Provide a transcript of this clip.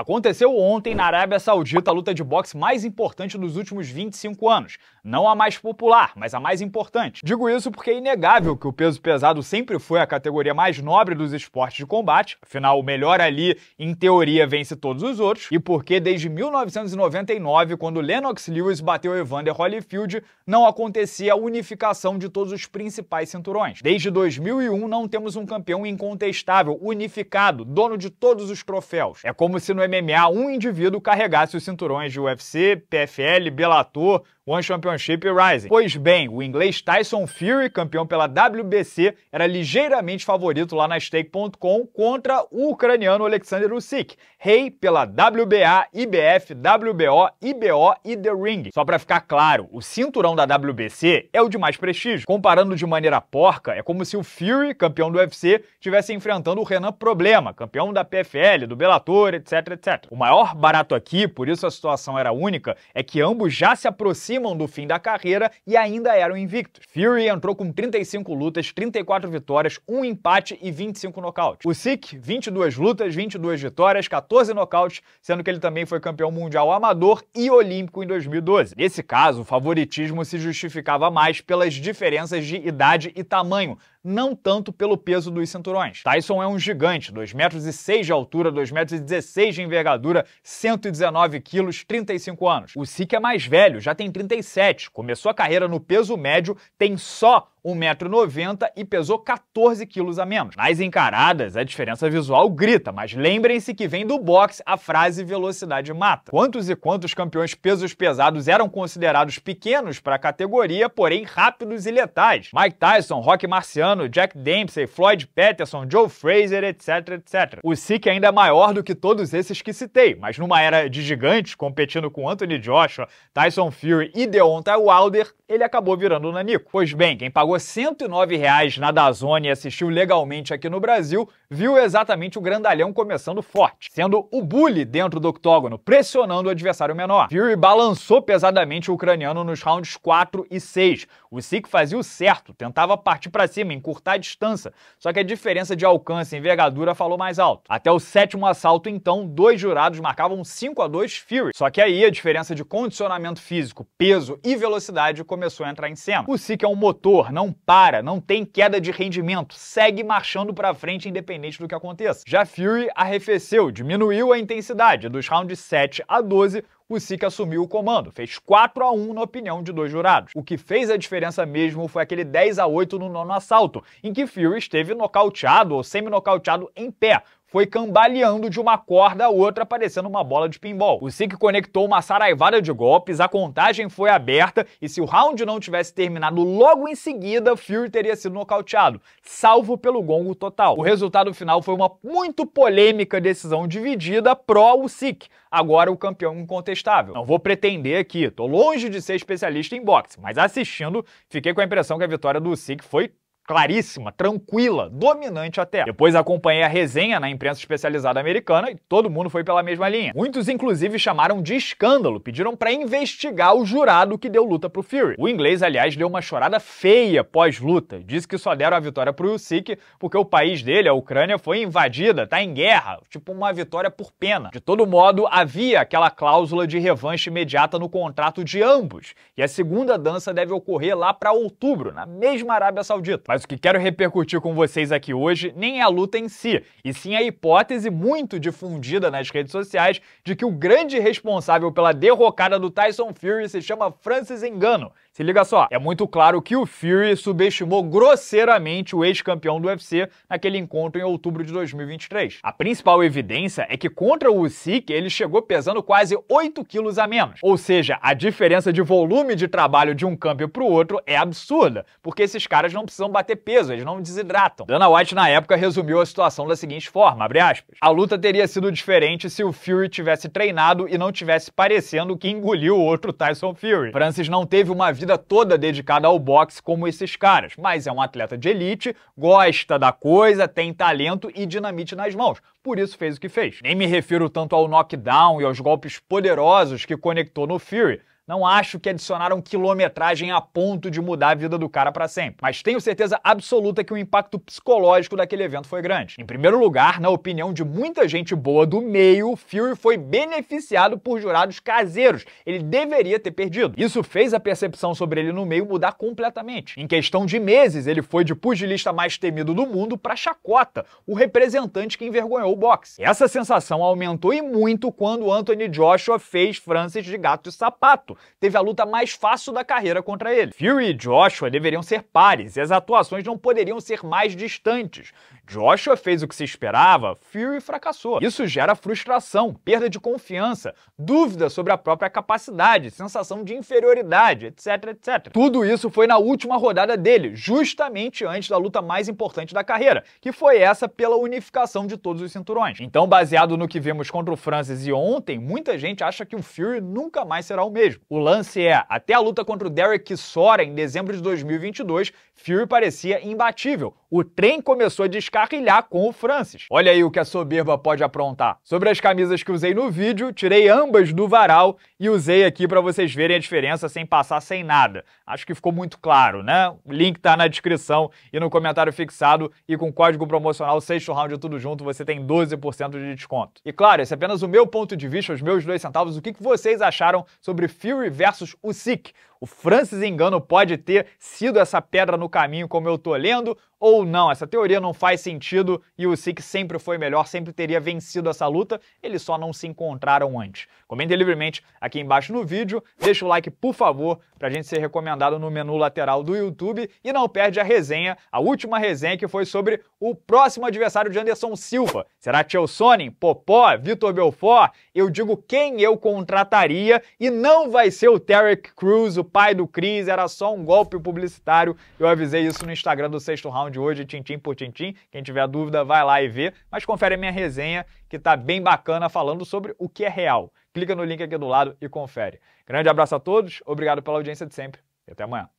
Aconteceu ontem na Arábia Saudita a luta de boxe mais importante dos últimos 25 anos. Não a mais popular, mas a mais importante. Digo isso porque é inegável que o peso pesado sempre foi a categoria mais nobre dos esportes de combate, afinal, o melhor ali, em teoria, vence todos os outros, e porque desde 1999, quando Lennox Lewis bateu Evander Holyfield, não acontecia a unificação de todos os principais cinturões. Desde 2001, não temos um campeão incontestável, unificado, dono de todos os troféus. É como se no MMA um indivíduo carregasse os cinturões de UFC, PFL, Bellator, One Championship e Rising. Pois bem, o inglês Tyson Fury, campeão pela WBC, era ligeiramente favorito lá na Stake.com contra o ucraniano Alexander Usyk, rei pela WBA, IBF, WBO, IBO e The Ring. Só para ficar claro, o cinturão da WBC é o de mais prestígio. Comparando de maneira porca, é como se o Fury, campeão do UFC, estivesse enfrentando o Renan Problema, campeão da PFL, do Bellator, etc, etc. O maior barato aqui, por isso a situação era única, é que ambos já se aproximam do fim da carreira e ainda eram invictos. Fury entrou com 35 lutas, 34 vitórias, um empate e 25 nocautes. O Sik, 22 lutas, 22 vitórias, 14 nocautes, sendo que ele também foi campeão mundial amador e olímpico em 2012. Nesse caso, o favoritismo se justificava mais pelas diferenças de idade e tamanho, não tanto pelo peso dos cinturões. Tyson é um gigante, 2,06 metros e seis de altura, 2,16 metros e 16 de envergadura, 119 quilos, 35 anos. O Sik é mais velho, já tem 37, começou a carreira no peso médio, tem só 1,90m e pesou 14 quilos a menos. Nas encaradas, a diferença visual grita, mas lembrem-se que vem do boxe a frase velocidade mata. Quantos e quantos campeões pesos pesados eram considerados pequenos para a categoria, porém rápidos e letais? Mike Tyson, Rock Marciano, Jack Dempsey, Floyd Patterson, Joe Fraser, etc, etc. O SIC ainda é maior do que todos esses que citei, mas numa era de gigantes, competindo com Anthony Joshua, Tyson Fury e Deontay Wilder, ele acabou virando o nanico. Pois bem, quem pagou R$ 109 na Dazone e assistiu legalmente aqui no Brasil viu exatamente o grandalhão começando forte, sendo o bully dentro do octógono, pressionando o adversário menor. Fury balançou pesadamente o ucraniano nos rounds 4 e 6. O Sik fazia o certo, tentava partir para cima, encurtar a distância, só que a diferença de alcance e envergadura falou mais alto. Até o sétimo assalto, então, dois jurados marcavam 5 a 2 Fury. Só que aí a diferença de condicionamento físico, peso e velocidade começou a entrar em cena. O Sik é um motor, não para, não tem queda de rendimento, segue marchando para frente independente independente do que aconteça. Já Fury arrefeceu, diminuiu a intensidade dos rounds 7 a 12, o Usyk assumiu o comando, fez 4 a 1 na opinião de dois jurados. O que fez a diferença mesmo foi aquele 10 a 8 no nono assalto, em que Fury esteve nocauteado ou semi-nocauteado em pé, foi cambaleando de uma corda a outra, parecendo uma bola de pinball. O Sik conectou uma saraivada de golpes, a contagem foi aberta e se o round não tivesse terminado logo em seguida, Fury teria sido nocauteado, salvo pelo gongo total. O resultado final foi uma muito polêmica decisão dividida pró o Sik, agora o campeão incontestável. Não vou pretender aqui, tô longe de ser especialista em boxe, mas assistindo, fiquei com a impressão que a vitória do Sik foi claríssima, tranquila, dominante até. Depois acompanhei a resenha na imprensa especializada americana e todo mundo foi pela mesma linha. Muitos, inclusive, chamaram de escândalo, pediram para investigar o jurado que deu luta pro Fury. O inglês, aliás, deu uma chorada feia pós-luta. Disse que só deram a vitória pro Usyk porque o país dele, a Ucrânia, foi invadida, tá em guerra, tipo uma vitória por pena. De todo modo, havia aquela cláusula de revanche imediata no contrato de ambos, e a segunda dança deve ocorrer lá para outubro, na mesma Arábia Saudita. Mas que quero repercutir com vocês aqui hoje nem é a luta em si, e sim a hipótese muito difundida nas redes sociais de que o grande responsável pela derrocada do Tyson Fury se chama Francis Engano. Se liga só, é muito claro que o Fury subestimou grosseiramente o ex-campeão do UFC naquele encontro em outubro de 2023. A principal evidência é que contra o Usyk ele chegou pesando quase 8 quilos a menos, ou seja, a diferença de volume de trabalho de um campeão para o outro é absurda, porque esses caras não precisam bater ter peso, eles não desidratam. Dana White, na época, resumiu a situação da seguinte forma, aspas, A luta teria sido diferente se o Fury tivesse treinado e não tivesse parecendo que engoliu o outro Tyson Fury. Francis não teve uma vida toda dedicada ao boxe como esses caras, mas é um atleta de elite, gosta da coisa, tem talento e dinamite nas mãos. Por isso fez o que fez. Nem me refiro tanto ao knockdown e aos golpes poderosos que conectou no Fury, não acho que adicionaram quilometragem a ponto de mudar a vida do cara para sempre, mas tenho certeza absoluta que o impacto psicológico daquele evento foi grande. Em primeiro lugar, na opinião de muita gente boa do meio, Fury foi beneficiado por jurados caseiros. Ele deveria ter perdido. Isso fez a percepção sobre ele no meio mudar completamente. Em questão de meses, ele foi de pugilista mais temido do mundo para chacota, o representante que envergonhou o boxe. Essa sensação aumentou e muito quando Anthony Joshua fez Francis de gato e sapato, teve a luta mais fácil da carreira contra ele. Fury e Joshua deveriam ser pares e as atuações não poderiam ser mais distantes. Joshua fez o que se esperava, Fury fracassou. Isso gera frustração, perda de confiança, dúvida sobre a própria capacidade, sensação de inferioridade, etc, etc. Tudo isso foi na última rodada dele, justamente antes da luta mais importante da carreira, que foi essa pela unificação de todos os cinturões. Então, baseado no que vimos contra o Francis e ontem, muita gente acha que o Fury nunca mais será o mesmo. O lance é, até a luta contra o Derek Sora em dezembro de 2022, Fury parecia imbatível. O trem começou a descarregar com o Francis. Olha aí o que a soberba pode aprontar. Sobre as camisas que usei no vídeo, tirei ambas do varal e usei aqui para vocês verem a diferença sem passar sem nada. Acho que ficou muito claro, né? O link tá na descrição e no comentário fixado e com código promocional sexto round tudo junto você tem 12% de desconto. E claro, esse é apenas o meu ponto de vista, os meus dois centavos, o que vocês acharam sobre Fury versus Usyk. O Francis Engano pode ter sido essa pedra no caminho, como eu tô lendo, ou não. Essa teoria não faz sentido e o Sik sempre foi melhor, sempre teria vencido essa luta, eles só não se encontraram antes. Comente livremente aqui embaixo no vídeo, deixa o like, por favor, pra gente ser recomendado no menu lateral do YouTube e não perde a resenha, a última resenha que foi sobre o próximo adversário de Anderson Silva. Será Chelsonen, Popó, Vitor Belfort? Eu digo quem eu contrataria e não vai ser o Tarek Cruz, o pai do Cris, era só um golpe publicitário. Eu avisei isso no Instagram do sexto round hoje, tintim por tintim. Quem tiver dúvida, vai lá e vê. Mas confere a minha resenha, que tá bem bacana, falando sobre o que é real. Clica no link aqui do lado e confere. Grande abraço a todos, obrigado pela audiência de sempre e até amanhã.